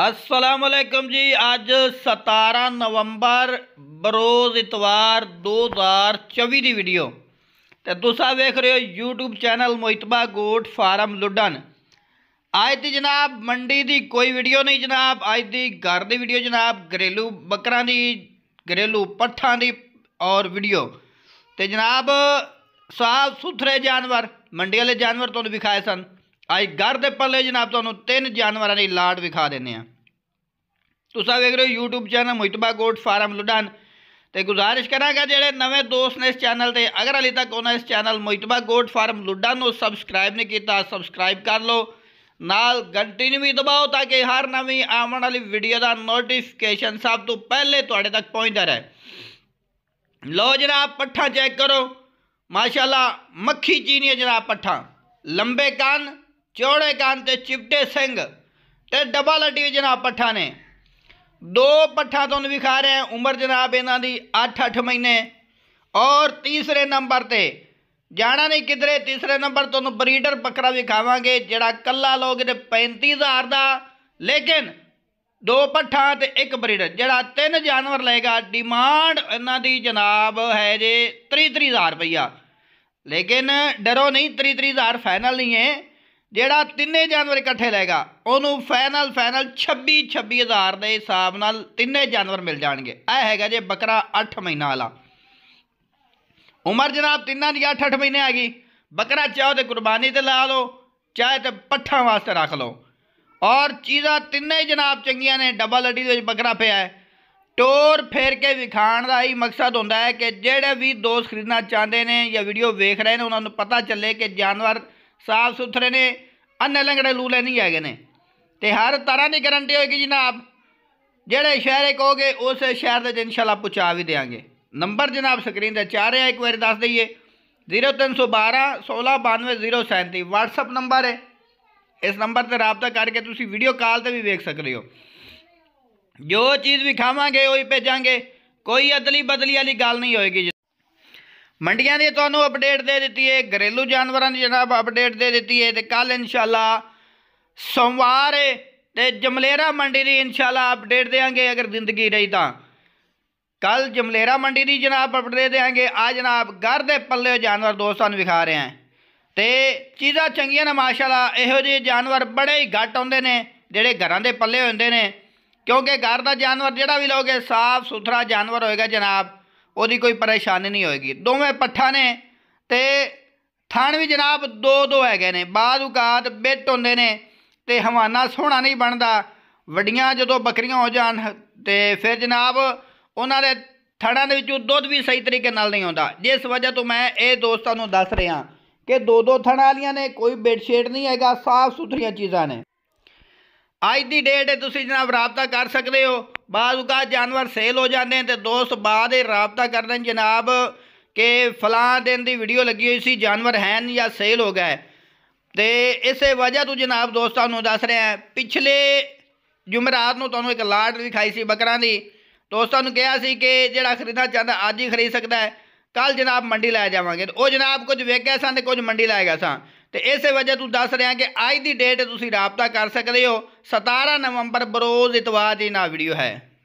ਅਲੈਕਮ ਜੀ ਅੱਜ 17 ਨਵੰਬਰ ਬਰੋਜ਼ ਇਤਵਾਰ 2024 ਦੀ ਵੀਡੀਓ ਤੇ ਤੁਸੀਂ ਵੇਖ ਰਹੇ ਹੋ YouTube channel Mujtaba goat farm Ludan ਅੱਜ ਦੀ ਜਨਾਬ ਮੰਡੀ ਦੀ ਕੋਈ ਵੀਡੀਓ ਨਹੀਂ ਜਨਾਬ ਅੱਜ ਦੀ ਘਰ ਦੀ ਵੀਡੀਓ ਜਨਾਬ ਘਰੇਲੂ ਬੱਕਰਾਂ ਦੀ ਘਰੇਲੂ ਪੱਠਾਂ ਦੀ ਔਰ ਵੀਡੀਓ ਤੇ ਜਨਾਬ ਸਾਫ ਸੁਥਰੇ ਜਾਨਵਰ ਮੰਡੀ ਵਾਲੇ ਜਾਨਵਰ ਤੁਹਾਨੂੰ ਵਿਖਾਏ ਸਨ ਅੱਜ ਘਰ ਦੇ ਪੱਲੇ ਜਨਾਬ ਤੁਹਾਨੂੰ ਤਿੰਨ ਜਾਨਵਰਾਂ ਦੀ ਲਾੜ ਵਿਖਾ ਦਿੰਨੇ ਆ ਤੁਸੀਂ ਵੇਖ ਰਹੇ ਹੋ YouTube channel Mujtaba goat farm Ludan ਤੇ ਗੁਜ਼ਾਰਿਸ਼ ਕਰਾਂਗਾ ਜਿਹੜੇ ਨਵੇਂ ਦੋਸਤ ਨੇ ਇਸ ਚੈਨਲ ਤੇ ਅਗਰ ਹਲੇ ਤੱਕ ਉਹਨਾਂ ਇਸ channel Mujtaba goat farm Ludan ਨੂੰ ਸਬਸਕ੍ਰਾਈਬ ਨਹੀਂ ਕੀਤਾ ਸਬਸਕ੍ਰਾਈਬ ਕਰ ਲਓ ਨਾਲ ਘੰਟੀ ਨੂੰ ਵੀ ਦਬਾਓ ਤਾਂ ਕਿ ਹਰ ਨਵੀਂ ਆਉਣ ਵਾਲੀ ਵੀਡੀਓ ਦਾ ਨੋਟੀਫਿਕੇਸ਼ਨ ਸਭ ਤੋਂ ਪਹਿਲੇ ਤੁਹਾਡੇ ਤੱਕ ਪਹੁੰਚਦਾ ਰਹੇ ਲੋ ਜਨਾਬ ਪੱਠਾ ਚੈੱਕ ਕਰੋ ਮਾਸ਼ਾਅੱਲਾ ਮੱਖੀ ਚੀਨੀ ਜਨਾਬ ਪੱਠਾ ਲੰਬੇ ਕੰਨ ਚੌੜੇ ਕੰਨ ਤੇ ਚਿਪਟੇ ਸਿੰਘ ਤੇ ਡਬਲ ਡਿਵੀਜ਼ਨ ਪੱਠਾ ਨੇ ਦੋ ਪੱਠਾ ਵੀ ਵਿਖਾ ਰਹੇ ਉਮਰ ਜਨਾਬ ਇਹਨਾਂ ਦੀ 8-8 ਮਹੀਨੇ ਔਰ ਤੀਸਰੇ ਨੰਬਰ ਤੇ ਜਾਣਾ ਨਹੀਂ ਕਿਧਰੇ ਤੀਸਰੇ ਨੰਬਰ ਤੁਹਾਨੂੰ ਬਰੀਡਰ ਬੱਕਰਾ ਵਿਖਾਵਾਂਗੇ ਜਿਹੜਾ ਕੱਲਾ ਲੋਗ ਦੇ 35000 ਦਾ ਲੇਕਿਨ ਦੋ ਪੱਠਾ ਤੇ ਇੱਕ ਬਰੀਡਰ ਜਿਹੜਾ ਤਿੰਨ ਜਾਨਵਰ ਲਏਗਾ ਡਿਮਾਂਡ ਇਹਨਾਂ ਦੀ ਜਨਾਬ ਹੈ ਜੇ 33000 ਰੁਪਈਆ ਲੇਕਿਨ ਡਰੋ ਨਹੀਂ 33000 ਫਾਈਨਲ ਨਹੀਂ ਹੈ ਜਿਹੜਾ ਤਿੰਨੇ ਜਾਨਵਰ ਇਕੱਠੇ ਲਏਗਾ ਉਹਨੂੰ ਫਾਈਨਲ ਫਾਈਨਲ 26 26000 ਦੇ ਹਿਸਾਬ ਨਾਲ ਤਿੰਨੇ ਜਾਨਵਰ ਮਿਲ ਜਾਣਗੇ ਇਹ ਹੈਗਾ ਜੇ ਬੱਕਰਾ 8 ਮਹੀਨਾ ਵਾਲਾ ਉਮਰ ਜਨਾਬ ਤਿੰਨਾਂ ਦੀ 8-8 ਮਹੀਨੇ ਆ ਗਈ ਬੱਕਰਾ ਚਾਹੋ ਤੇ ਕੁਰਬਾਨੀ ਤੇ ਲਾ ਲਓ ਚਾਹੇ ਤੇ ਪੱਠਾਂ ਵਾਸਤੇ ਰੱਖ ਲਓ ਔਰ ਚੀਜ਼ਾਂ ਤਿੰਨੇ ਜਨਾਬ ਚੰਗੀਆਂ ਨੇ ਡਬਲ ਅੱਡੀ ਦੇ ਵਿੱਚ ਬੱਕਰਾ ਪਿਆ ਹੈ ਟੋਰ ਫੇਰ ਕੇ ਵਿਖਾਣ ਦਾ ਹੀ ਮਕਸਦ ਹੁੰਦਾ ਹੈ ਕਿ ਜਿਹੜੇ ਵੀ ਦੋਸਤ ਖਰੀਦਣਾ ਚਾਹੁੰਦੇ ਨੇ ਜਾਂ ਵੀਡੀਓ ਵੇਖ ਰਹੇ ਨੇ ਉਹਨਾਂ ਨੂੰ ਪਤਾ ਚੱਲੇ ਕਿ ਜਾਨਵਰ ਸਾਫ ਸੁਥਰੇ ਨੇ ਅੰਨੇ ਲੰਗੜੇ ਲੂਲੇ ਨਹੀਂ ਹੈਗੇ ਨੇ ਤੇ ਹਰ ਤਰ੍ਹਾਂ ਦੀ ਗਾਰੰਟੀ ਹੋਏਗੀ ਜਨਾਬ ਜਿਹੜੇ ਸ਼ਹਿਰੇ ਕਹੋਗੇ ਉਸ ਸ਼ਹਿਰ ਦੇ ਇਨਸ਼ਾਅੱਲਾ ਪਹੁੰਚਾ ਵੀ ਦੇਾਂਗੇ ਨੰਬਰ ਜਨਾਬ ਸਕਰੀਨ ਤੇ ਚਾਰ ਹੈ ਇੱਕ ਵਾਰ ਦੱਸ ਦਈਏ 0312 1692037 WhatsApp ਨੰਬਰ ਹੈ ਇਸ ਨੰਬਰ ਤੇ ਰਾਬਤਾ ਕਰਕੇ ਤੁਸੀਂ ਵੀਡੀਓ ਕਾਲ ਤੇ ਵੀ ਵੇਖ ਸਕਦੇ ਹੋ ਜੋ ਚੀਜ਼ ਵਿਖਾਵਾਂਗੇ ਉਹੀ ਭੇਜਾਂਗੇ ਕੋਈ ਅਦਲੀ ਬਦਲੀ ਵਾਲੀ ਗੱਲ ਨਹੀਂ ਹੋਏਗੀ ਮੰਡੀਆਂ ਦੀ ਤੁਹਾਨੂੰ ਅਪਡੇਟ ਦੇ ਦਿੱਤੀ ਹੈ ਘਰੇਲੂ ਜਾਨਵਰਾਂ ਦੀ ਜਨਾਬ ਅਪਡੇਟ ਦੇ ਦਿੱਤੀ ਹੈ ਤੇ ਕੱਲ ਇਨਸ਼ਾਅੱਲਾ ਸੋਮਵਾਰ ਤੇ ਜਮਲੇਰਾ ਮੰਡੀ ਦੀ ਇਨਸ਼ਾਅੱਲਾ ਅਪਡੇਟ ਦੇਾਂਗੇ ਅਗਰ ਜ਼ਿੰਦਗੀ ਰਹੀ ਤਾਂ ਕੱਲ ਜਮਲੇਰਾ ਮੰਡੀ ਦੀ ਜਨਾਬ ਅਪਡੇਟ ਦੇਾਂਗੇ ਆ ਜਨਾਬ ਘਰ ਦੇ ਪੱਲੇ ਜਾਨਵਰ ਦੋਸਤਾਂ ਨੂੰ ਵਿਖਾ ਰਹੇ ਆ ਤੇ ਚੀਜ਼ਾਂ ਚੰਗੀਆਂ ਨੇ ਮਾਸ਼ਾਅੱਲਾ ਇਹੋ ਜਿਹੇ ਜਾਨਵਰ ਬੜੇ ਹੀ ਘੱਟ ਹੁੰਦੇ ਨੇ ਜਿਹੜੇ ਘਰਾਂ ਦੇ ਪੱਲੇ ਹੁੰਦੇ ਨੇ ਕਿਉਂਕਿ ਘਰ ਦਾ ਜਾਨਵਰ ਜਿਹੜਾ ਵੀ ਲਓਗੇ ਸਾਫ਼ ਸੁਥਰਾ ਜਾਨਵਰ ਹੋਏਗਾ ਜਨਾਬ ਉਹਦੀ ਕੋਈ ਪਰੇਸ਼ਾਨੀ ਨਹੀਂ ਹੋਏਗੀ ਦੋਵੇਂ ਪੱਠਾ ਨੇ ਤੇ ਥਾਣ ਵੀ ਜਨਾਬ ਦੋ ਦੋ ਹੈਗੇ ਨੇ ਬਾਦੂਕਾਤ ਬਿੱਟ ਹੁੰਦੇ ਨੇ ਤੇ ਹਵਾਨਾ ਸੋਹਣਾ ਨਹੀਂ ਬਣਦਾ ਵੱਡੀਆਂ ਜਦੋਂ ਬੱਕਰੀਆਂ ਹੋ ਜਾਣ ਤੇ ਫਿਰ ਜਨਾਬ ਉਹਨਾਂ ਦੇ ਥੜਾਂ ਦੇ ਵਿੱਚੋਂ ਦੁੱਧ ਵੀ ਸਹੀ ਤਰੀਕੇ ਨਾਲ ਨਹੀਂ ਆਉਂਦਾ ਜਿਸ ਵਜ੍ਹਾ ਤੋਂ ਮੈਂ ਇਹ ਦੋਸਤਾਂ ਨੂੰ ਦੱਸ ਰਿਹਾ ਕਿ ਦੋ ਦੋ ਥਣ ਵਾਲੀਆਂ ਨੇ ਕੋਈ ਬਿੱਟ ਸ਼ੀਟ ਨਹੀਂ ਹੈਗਾ ਸਾਫ਼ ਸੁਥਰੀਆਂ ਚੀਜ਼ਾਂ ਨੇ ਅੱਜ ਦੀ ਡੇਟ ਹੈ ਤੁਸੀਂ ਜਨਾਬ ਰਾਬਤਾ ਕਰ ਸਕਦੇ ਹੋ ਬਾਜ਼ੂਕਾ ਜਾਨਵਰ ਸੇਲ ਹੋ ਜਾਂਦੇ ਨੇ ਤੇ ਦੋਸਤ ਬਾਅਦ ਇਹ ਰਾਬਤਾ ਕਰਦੇ ਨੇ ਜਨਾਬ ਕਿ ਫਲਾਂ ਦਿਨ ਦੀ ਵੀਡੀਓ ਲੱਗੀ ਹੋਈ ਸੀ ਜਾਨਵਰ ਹੈ ਨਹੀਂ ਜਾਂ ਸੇਲ ਹੋ ਗਿਆ ਤੇ ਇਸੇ ਵਜ੍ਹਾ ਤੋਂ ਜਨਾਬ ਦੋਸਤਾਂ ਨੂੰ ਦੱਸ ਰਿਹਾ ਪਿਛਲੇ ਜੁਮਰਾਤ ਨੂੰ ਤੁਹਾਨੂੰ ਇੱਕ ਲਾਟ ਖਾਈ ਸੀ ਬੱਕਰਾਂ ਦੀ ਦੋਸਤਾਂ ਨੂੰ ਕਿਹਾ ਸੀ ਕਿ ਜਿਹੜਾ ਖਰੀਦਣਾ ਚਾਹੁੰਦਾ ਅੱਜ ਹੀ ਖਰੀਦ ਸਕਦਾ ਹੈ ਕੱਲ ਜਨਾਬ ਮੰਡੀ ਲੈ ਜਾਵਾਂਗੇ ਉਹ ਜਨਾਬ ਕੁਝ ਵੇਖਿਆ ਸਾਂ ਸਨ ਤੇ ਕੁਝ ਮੰਡੀ ਲੈ ਗਿਆ ਸਨ ਤੇ ਇਸੇ ਵਜ੍ਹਾ ਤੂੰ ਦੱਸ ਰਿਹਾ ਕਿ ਅੱਜ ਦੀ ਡੇਟ ਤੁਸੀਂ ਰਾਬਤਾ ਕਰ ਸਕਦੇ ਹੋ 17 ਨਵੰਬਰ ਬਰੋਜ਼ ਇਤਵਾਰ ਦੀ ਨਾ ਵੀਡੀਓ ਹੈ